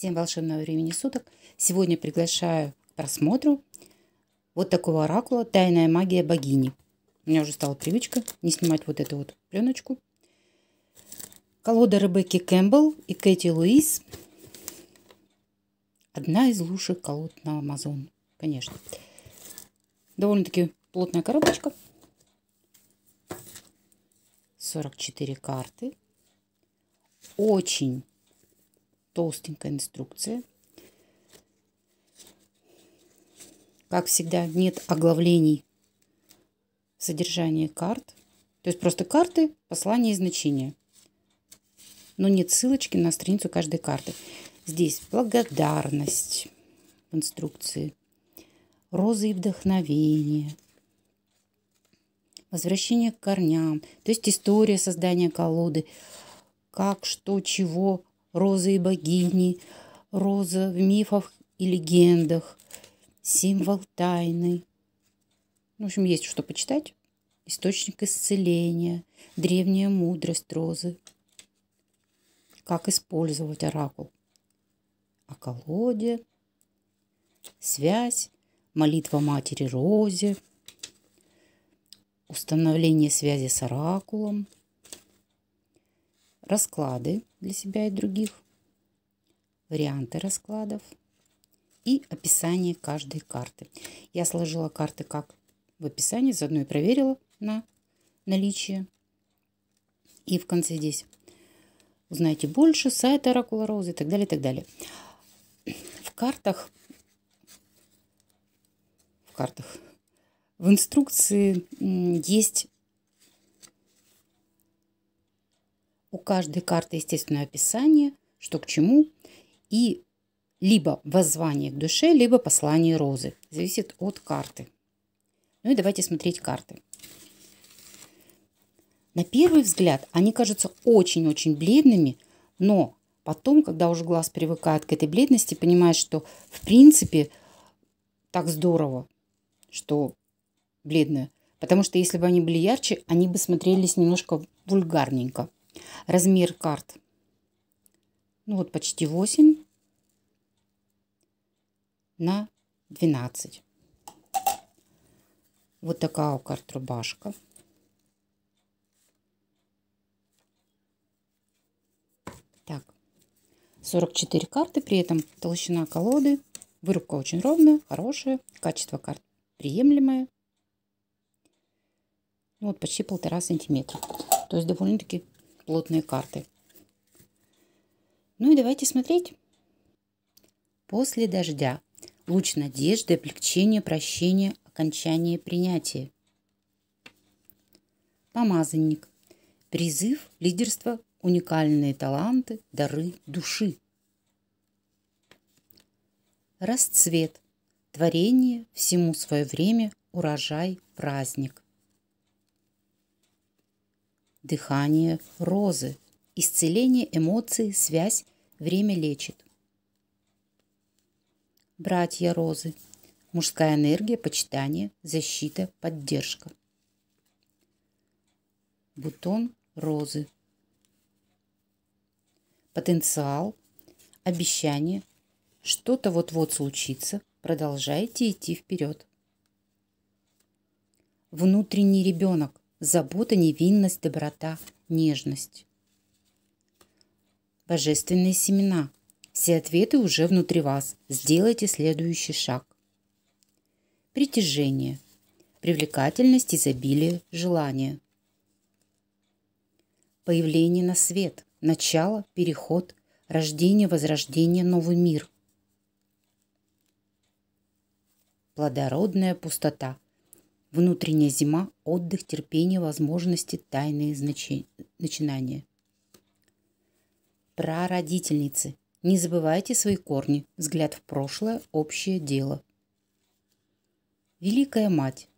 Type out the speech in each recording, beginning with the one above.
Всем волшебного времени суток. Сегодня приглашаю к просмотру вот такого оракула «Тайная магия богини». У меня уже стала привычка не снимать вот эту вот пленочку. Колода Ребекки Кэмпбелл и Кэти Луис. Одна из лучших колод на Амазон, конечно. Довольно-таки плотная коробочка. 44 карты. Очень толстенькая инструкция. Как всегда, нет оглавлений содержания карт. То есть просто карты, послание и значение. Но нет ссылочки на страницу каждой карты. Здесь благодарность в инструкции, розы и вдохновение, возвращение к корням, то есть история создания колоды, как, что, чего розы и богини, роза в мифах и легендах, символ тайны. Ну, в общем, есть что почитать. Источник исцеления, древняя мудрость розы. Как использовать оракул. О колоде, связь, молитва матери Розе, установление связи с оракулом – расклады для себя и других, варианты раскладов и описание каждой карты. Я сложила карты как в описании, заодно и проверила на наличие. И в конце здесь узнаете больше, сайт Оракула Розы и так далее, и так далее. В картах, в картах, в инструкции есть У каждой карты, естественно, описание, что к чему. И либо воззвание к душе, либо послание розы. Зависит от карты. Ну и давайте смотреть карты. На первый взгляд они кажутся очень-очень бледными, но потом, когда уже глаз привыкает к этой бледности, понимает, что в принципе так здорово, что бледные. Потому что если бы они были ярче, они бы смотрелись немножко вульгарненько. Размер карт. Ну вот почти 8 на 12. Вот такая у карт рубашка. Так, 44 карты, при этом толщина колоды. Вырубка очень ровная, хорошая, качество карт приемлемое. Ну, вот почти полтора сантиметра. То есть довольно-таки плотные карты. Ну и давайте смотреть. После дождя. Луч надежды, облегчение, прощение, окончание принятия. Помазанник. Призыв, лидерство, уникальные таланты, дары души. Расцвет. Творение, всему свое время, урожай, праздник дыхание розы. Исцеление эмоций, связь, время лечит. Братья розы. Мужская энергия, почитание, защита, поддержка. Бутон розы. Потенциал, обещание, что-то вот-вот случится, продолжайте идти вперед. Внутренний ребенок забота, невинность, доброта, нежность. Божественные семена. Все ответы уже внутри вас. Сделайте следующий шаг. Притяжение. Привлекательность, изобилие, желание. Появление на свет. Начало, переход, рождение, возрождение, новый мир. Плодородная пустота – Внутренняя зима, отдых, терпение, возможности, тайные значи... начинания. родительницы. Не забывайте свои корни. Взгляд в прошлое – общее дело. Великая мать.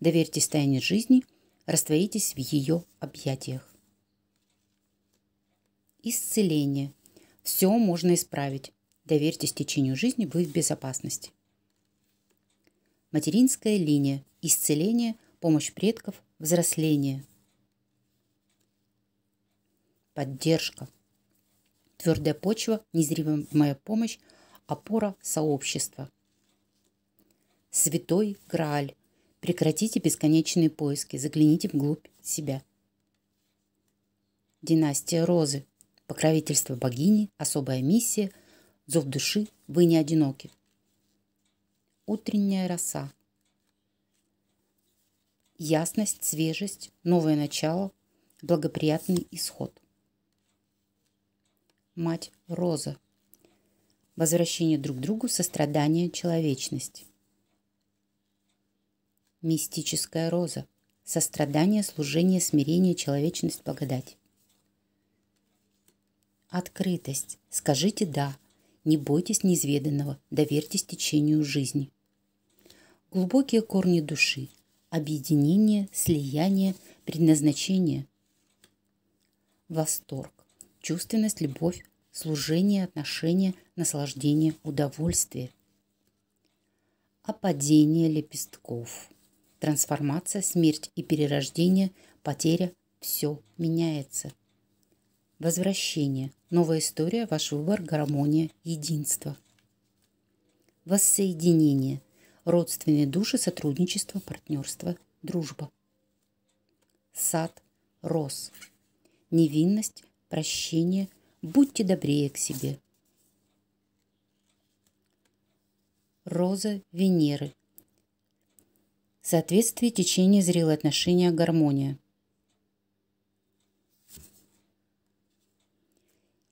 Доверьтесь тайне жизни, растворитесь в ее объятиях. Исцеление. Все можно исправить. Доверьтесь течению жизни, вы в безопасности. Материнская линия исцеление, помощь предков, взросление. Поддержка. Твердая почва, незримая помощь, опора сообщества. Святой Грааль. Прекратите бесконечные поиски, загляните вглубь себя. Династия Розы. Покровительство богини, особая миссия, зов души, вы не одиноки. Утренняя роса, ясность, свежесть, новое начало, благоприятный исход. Мать Роза. Возвращение друг к другу, сострадание, человечность. Мистическая роза. Сострадание, служение, смирение, человечность, благодать. Открытость. Скажите «да». Не бойтесь неизведанного, доверьтесь течению жизни. Глубокие корни души – объединение, слияние, предназначение. Восторг, чувственность, любовь, служение, отношение, наслаждение, удовольствие. Опадение лепестков. Трансформация, смерть и перерождение, потеря – все меняется. Возвращение. Новая история, ваш выбор, гармония, единство. Воссоединение – родственные души, сотрудничество, партнерство, дружба. Сад роз, Невинность, прощение, будьте добрее к себе. Роза Венеры. Соответствие течения зрелые отношения гармония.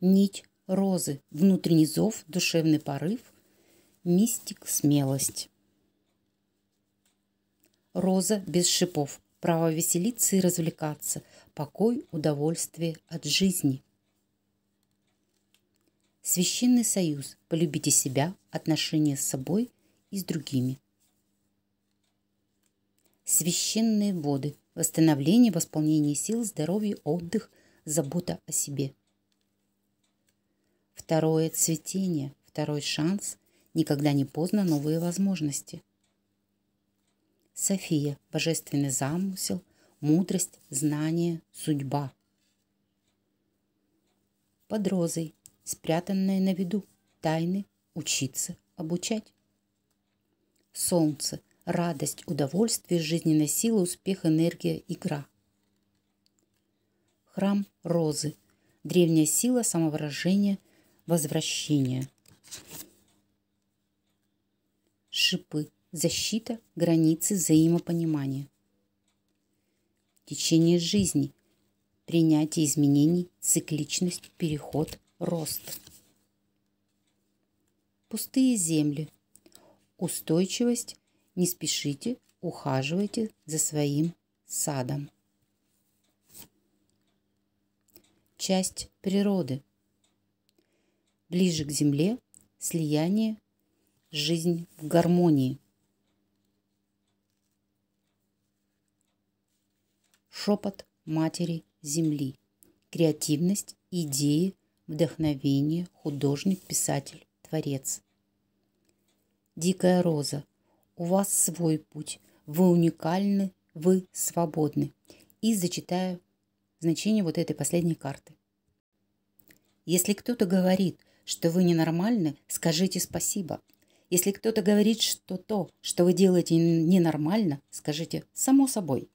Нить розы, внутренний зов, душевный порыв, мистик смелость роза без шипов, право веселиться и развлекаться, покой, удовольствие от жизни. Священный союз. Полюбите себя, отношения с собой и с другими. Священные воды. Восстановление, восполнение сил, здоровье, отдых, забота о себе. Второе цветение, второй шанс, никогда не поздно новые возможности – София – божественный замысел, мудрость, знание, судьба. Под розой, спрятанное на виду, тайны, учиться, обучать. Солнце – радость, удовольствие, жизненная сила, успех, энергия, игра. Храм розы – древняя сила самовыражения, возвращения. Шипы – защита, границы взаимопонимания. Течение жизни, принятие изменений, цикличность, переход, рост. Пустые земли, устойчивость, не спешите, ухаживайте за своим садом. Часть природы. Ближе к земле, слияние, жизнь в гармонии. шепот матери земли, креативность, идеи, вдохновение, художник, писатель, творец. Дикая роза, у вас свой путь, вы уникальны, вы свободны. И зачитаю значение вот этой последней карты. Если кто-то говорит, что вы ненормальны, скажите спасибо. Если кто-то говорит, что то, что вы делаете ненормально, скажите «само собой».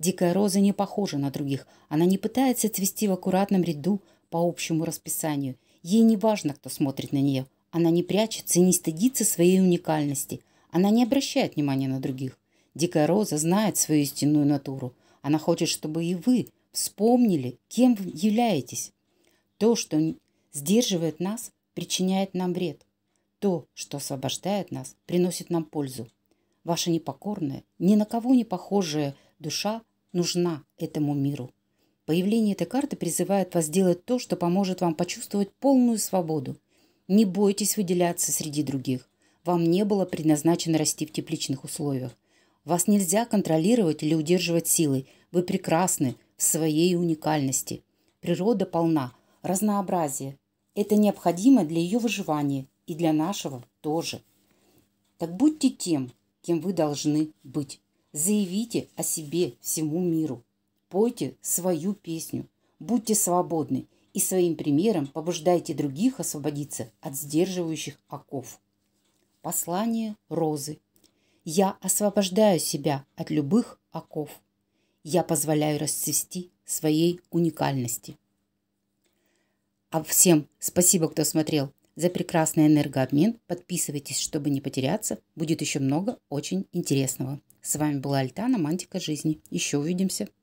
Дикая роза не похожа на других. Она не пытается цвести в аккуратном ряду по общему расписанию. Ей не важно, кто смотрит на нее. Она не прячется и не стыдится своей уникальности. Она не обращает внимания на других. Дикая роза знает свою истинную натуру. Она хочет, чтобы и вы вспомнили, кем вы являетесь. То, что сдерживает нас, причиняет нам вред. То, что освобождает нас, приносит нам пользу. Ваша непокорная, ни на кого не похожая душа нужна этому миру. Появление этой карты призывает вас делать то, что поможет вам почувствовать полную свободу. Не бойтесь выделяться среди других. Вам не было предназначено расти в тепличных условиях. Вас нельзя контролировать или удерживать силой. Вы прекрасны в своей уникальности. Природа полна разнообразия. Это необходимо для ее выживания и для нашего тоже. Так будьте тем, кем вы должны быть. Заявите о себе всему миру. Пойте свою песню. Будьте свободны и своим примером побуждайте других освободиться от сдерживающих оков. Послание Розы. Я освобождаю себя от любых оков. Я позволяю расцвести своей уникальности. А всем спасибо, кто смотрел за прекрасный энергообмен. Подписывайтесь, чтобы не потеряться. Будет еще много очень интересного. С вами была Альтана, Мантика Жизни. Еще увидимся.